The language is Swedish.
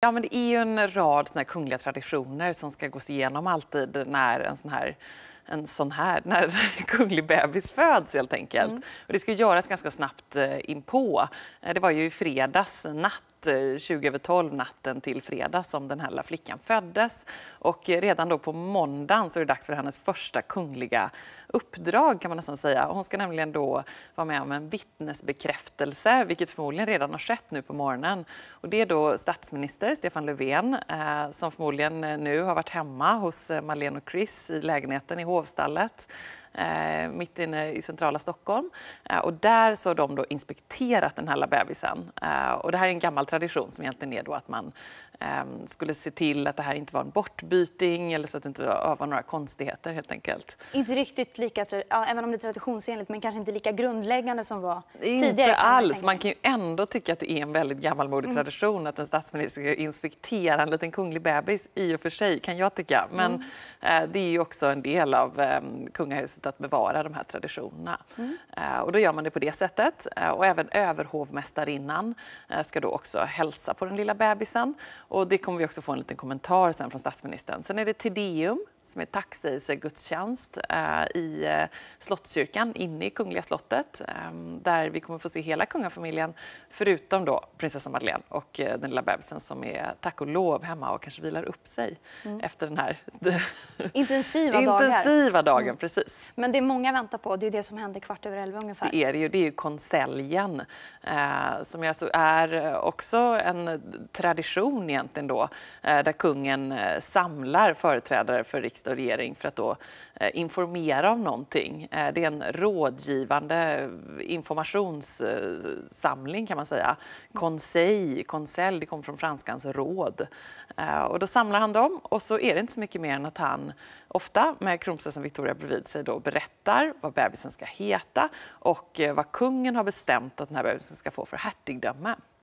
Ja, men det är ju en rad såna kungliga traditioner som ska gås igenom alltid när en sån här en sån här, när kunglig bebis föds helt enkelt. Mm. Och det ska göras ganska snabbt eh, inpå. Eh, det var ju i fredags natt natt, 20 eh, över 12 natten till fredag som den här lilla flickan föddes. Och redan då på måndagen så är det dags för hennes första kungliga uppdrag kan man nästan säga. Hon ska nämligen då vara med om en vittnesbekräftelse, vilket förmodligen redan har skett nu på morgonen. Och det är då statsminister Stefan Löfven eh, som förmodligen nu har varit hemma hos eh, Madeleine och Chris i lägenheten i hovstallet eh, mitt inne i centrala Stockholm. Eh, och där så har de då inspekterat den här lilla bebisen. Eh, och det här är en gammal tradition som egentligen är då att man ehm, skulle se till att det här inte var en bortbyting eller så att det inte var några konstigheter helt enkelt. Inte riktigt lika, ja, även om det är traditionsenligt, men kanske inte lika grundläggande som var inte tidigare? Inte alls. Man kan ju ändå tycka att det är en väldigt gammalmodig mm. tradition mm. att en statsminister ska inspektera en liten kunglig bebis i och för sig, kan jag tycka. Men mm. Eh, det är ju också en del av eh, kungahusets intresset att bevara de här traditionerna. Mm. Eh, och då gör man det på det sättet. Eh, och även överhovmästarinnan eh, ska då också hälsa på den lilla bebisen. Och det kommer vi också få en liten kommentar sen från statsministern. Sen är det Tideum som är tacksägelsegudstjänst eh, i eh, Slottskyrkan inne i Kungliga slottet eh, där vi kommer få se hela kungafamiljen förutom då prinsessa Madeleine och den lilla bebisen som är tack och lov hemma och kanske vilar upp sig mm. efter den här intensiva, intensiva dagen. Mm. Precis. Men det är många väntar på, det är det som händer kvart över elva ungefär. Det är det ju, det är ju konseljen som alltså är också en tradition egentligen då där kungen samlar företrädare för riksdagen riksdag och regering för att då eh, informera om någonting. Eh, det är en rådgivande eh, informationssamling kan man säga. Conseil, konselj, det kommer från franskans råd. Och då samlar han dem och så är det inte så mycket mer än att han ofta med kronprinsessan Victoria bredvid sig då berättar vad bebisen ska heta och vad kungen har bestämt att den här bebisen ska få för hertigdöme.